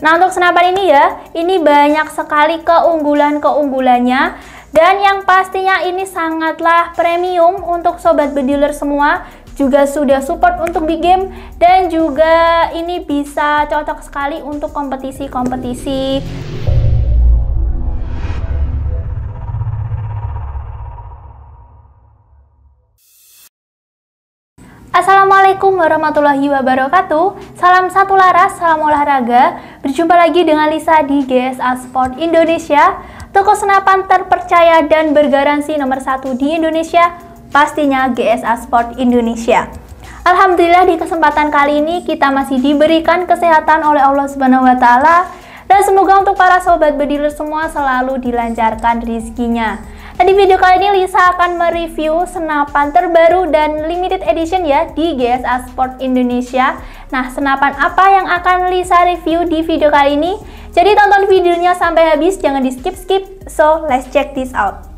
Nah untuk senapan ini ya, ini banyak sekali keunggulan-keunggulannya dan yang pastinya ini sangatlah premium untuk sobat bediler semua juga sudah support untuk di game dan juga ini bisa cocok sekali untuk kompetisi-kompetisi Assalamualaikum warahmatullahi wabarakatuh. Salam satu laras, salam olahraga. Berjumpa lagi dengan Lisa di GSA Sport Indonesia, toko senapan terpercaya dan bergaransi nomor satu di Indonesia, pastinya GSA Sport Indonesia. Alhamdulillah di kesempatan kali ini kita masih diberikan kesehatan oleh Allah Subhanahu wa taala dan semoga untuk para sobat bediler semua selalu dilancarkan rizkinya. Nah, di video kali ini Lisa akan mereview senapan terbaru dan limited edition ya di GSA Sport Indonesia. Nah, senapan apa yang akan Lisa review di video kali ini? Jadi tonton videonya sampai habis, jangan di skip-skip. So, let's check this out.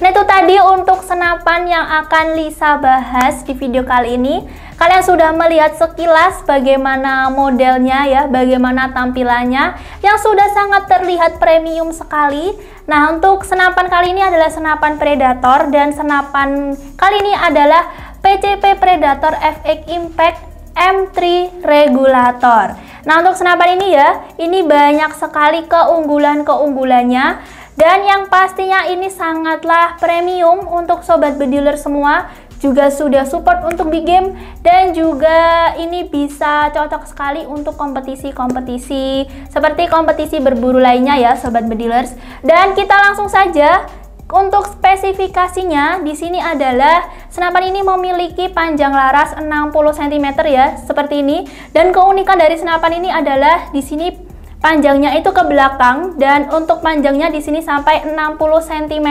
Nah itu tadi untuk senapan yang akan Lisa bahas di video kali ini. Kalian sudah melihat sekilas bagaimana modelnya ya, bagaimana tampilannya yang sudah sangat terlihat premium sekali. Nah untuk senapan kali ini adalah senapan Predator dan senapan kali ini adalah PCP Predator FX Impact M3 Regulator. Nah untuk senapan ini ya, ini banyak sekali keunggulan-keunggulannya dan yang pastinya ini sangatlah premium untuk sobat bediler semua juga sudah support untuk di game dan juga ini bisa cocok sekali untuk kompetisi-kompetisi seperti kompetisi berburu lainnya ya sobat bedilers dan kita langsung saja untuk spesifikasinya di sini adalah senapan ini memiliki panjang laras 60 cm ya seperti ini dan keunikan dari senapan ini adalah di sini Panjangnya itu ke belakang dan untuk panjangnya di sini sampai 60 cm.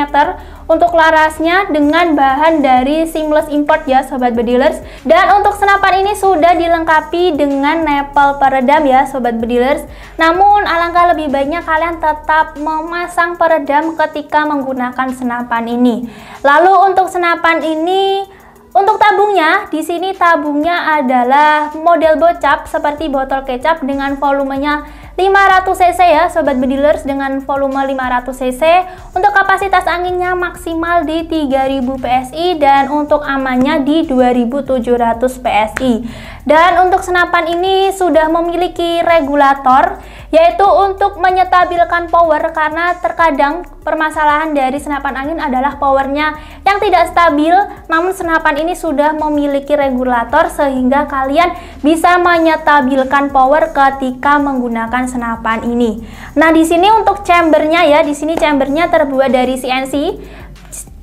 Untuk larasnya dengan bahan dari seamless import ya sobat bedilers. Dan untuk senapan ini sudah dilengkapi dengan nepel peredam ya sobat bedilers. Namun alangkah lebih baiknya kalian tetap memasang peredam ketika menggunakan senapan ini. Lalu untuk senapan ini untuk tabungnya, di sini tabungnya adalah model bocap seperti botol kecap dengan volumenya 500 cc ya sobat bedilers dengan volume 500 cc untuk kapasitas anginnya maksimal di 3000 PSI dan untuk amannya di 2700 PSI dan untuk senapan ini sudah memiliki regulator yaitu untuk menyetabilkan power karena terkadang Permasalahan dari senapan angin adalah powernya yang tidak stabil, namun senapan ini sudah memiliki regulator sehingga kalian bisa menyetabilkan power ketika menggunakan senapan ini. Nah, di sini untuk chambernya ya, di sini chambernya terbuat dari CNC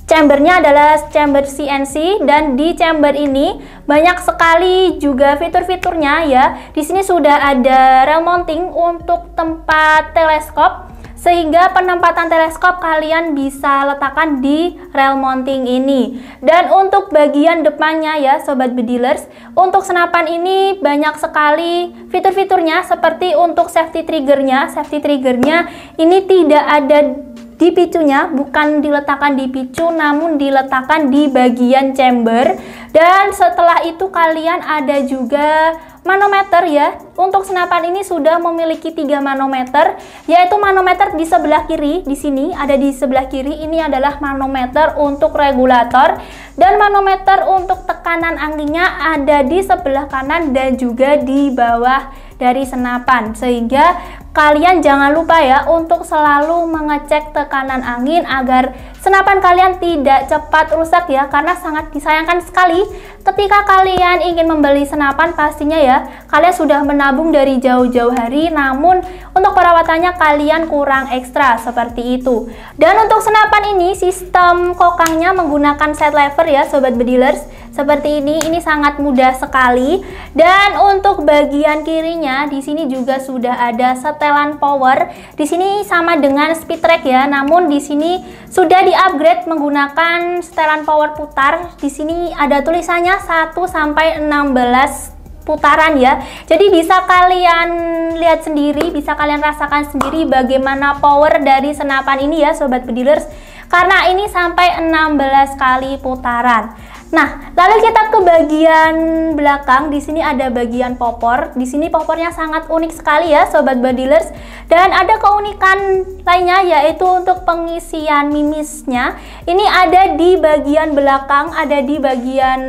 Chambernya adalah chamber CNC dan di chamber ini banyak sekali juga fitur-fiturnya ya. Di sini sudah ada rel untuk tempat teleskop sehingga penempatan teleskop kalian bisa letakkan di rail mounting ini dan untuk bagian depannya ya sobat bedilers untuk senapan ini banyak sekali fitur-fiturnya seperti untuk safety triggernya safety triggernya ini tidak ada di picunya bukan diletakkan di picu namun diletakkan di bagian chamber dan setelah itu kalian ada juga Manometer ya, untuk senapan ini sudah memiliki tiga manometer, yaitu manometer di sebelah kiri, di sini ada di sebelah kiri, ini adalah manometer untuk regulator, dan manometer untuk tekanan anginnya ada di sebelah kanan dan juga di bawah dari senapan, sehingga kalian jangan lupa ya untuk selalu mengecek tekanan angin agar senapan kalian tidak cepat rusak ya karena sangat disayangkan sekali ketika kalian ingin membeli senapan pastinya ya kalian sudah menabung dari jauh-jauh hari namun untuk perawatannya kalian kurang ekstra seperti itu dan untuk senapan ini sistem kokangnya menggunakan set lever ya sobat bedilers seperti ini, ini sangat mudah sekali. Dan untuk bagian kirinya, di sini juga sudah ada setelan power. Di sini sama dengan speed track ya, namun di sini sudah di-upgrade menggunakan setelan power putar. Di sini ada tulisannya 1 sampai 16 putaran ya. Jadi bisa kalian lihat sendiri, bisa kalian rasakan sendiri bagaimana power dari senapan ini ya sobat pedilers. Karena ini sampai 16 kali putaran. Nah, lalu kita ke bagian belakang. Di sini ada bagian popor. Di sini popornya sangat unik sekali ya, sobat bodylers. Dan ada keunikan lainnya yaitu untuk pengisian mimisnya. Ini ada di bagian belakang, ada di bagian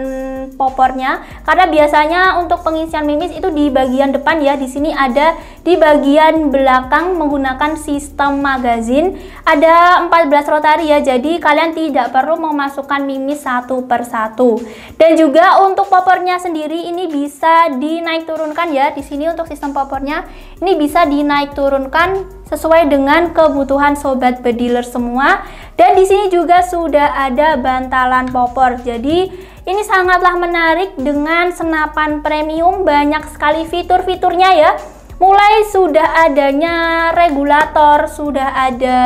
popornya karena biasanya untuk pengisian mimis itu di bagian depan ya di sini ada di bagian belakang menggunakan sistem magazin ada 14 rotari ya jadi kalian tidak perlu memasukkan mimis satu per satu dan juga untuk popornya sendiri ini bisa dinaik turunkan ya di sini untuk sistem popornya ini bisa dinaik turunkan sesuai dengan kebutuhan sobat bediler semua. Dan di sini juga sudah ada bantalan popor. Jadi ini sangatlah menarik dengan senapan premium banyak sekali fitur-fiturnya ya. Mulai sudah adanya regulator, sudah ada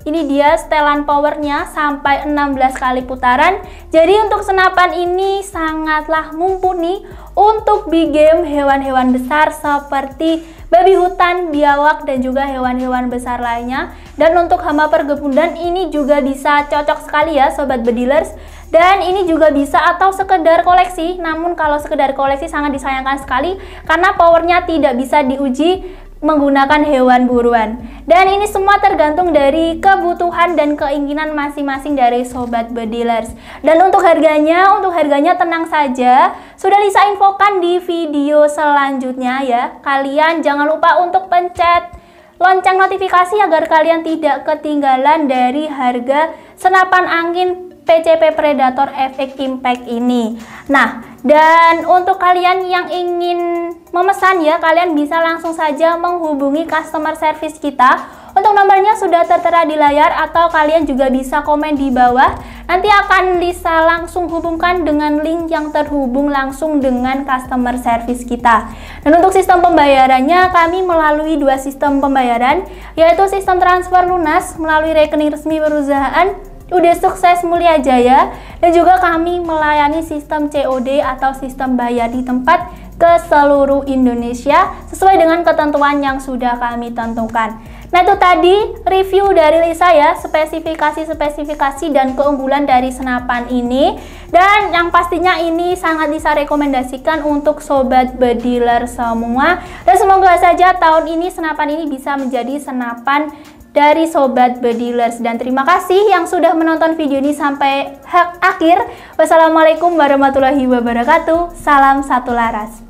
ini dia setelan powernya sampai 16 kali putaran. Jadi untuk senapan ini sangatlah mumpuni untuk big game hewan-hewan besar seperti babi hutan, biawak, dan juga hewan-hewan besar lainnya. Dan untuk hama pergebundan ini juga bisa cocok sekali ya Sobat Bedilers. Dan ini juga bisa atau sekedar koleksi, namun kalau sekedar koleksi sangat disayangkan sekali karena powernya tidak bisa diuji menggunakan hewan buruan. Dan ini semua tergantung dari kebutuhan dan keinginan masing-masing dari sobat bedilers. Dan untuk harganya, untuk harganya tenang saja, sudah Lisa infokan di video selanjutnya ya. Kalian jangan lupa untuk pencet lonceng notifikasi agar kalian tidak ketinggalan dari harga senapan angin PCP Predator Effect Impact ini. Nah, dan untuk kalian yang ingin memesan ya, kalian bisa langsung saja menghubungi customer service kita. Untuk nomornya sudah tertera di layar atau kalian juga bisa komen di bawah. Nanti akan bisa langsung hubungkan dengan link yang terhubung langsung dengan customer service kita. Dan untuk sistem pembayarannya kami melalui dua sistem pembayaran, yaitu sistem transfer lunas melalui rekening resmi perusahaan udah sukses mulia jaya dan juga kami melayani sistem COD atau sistem bayar di tempat ke seluruh Indonesia sesuai dengan ketentuan yang sudah kami tentukan. Nah itu tadi review dari Lisa ya, spesifikasi-spesifikasi dan keunggulan dari senapan ini. Dan yang pastinya ini sangat bisa rekomendasikan untuk sobat bediler semua. Dan semoga saja tahun ini senapan ini bisa menjadi senapan dari Sobat Bedilers. Dan terima kasih yang sudah menonton video ini sampai hak akhir. Wassalamualaikum warahmatullahi wabarakatuh. Salam satu laras.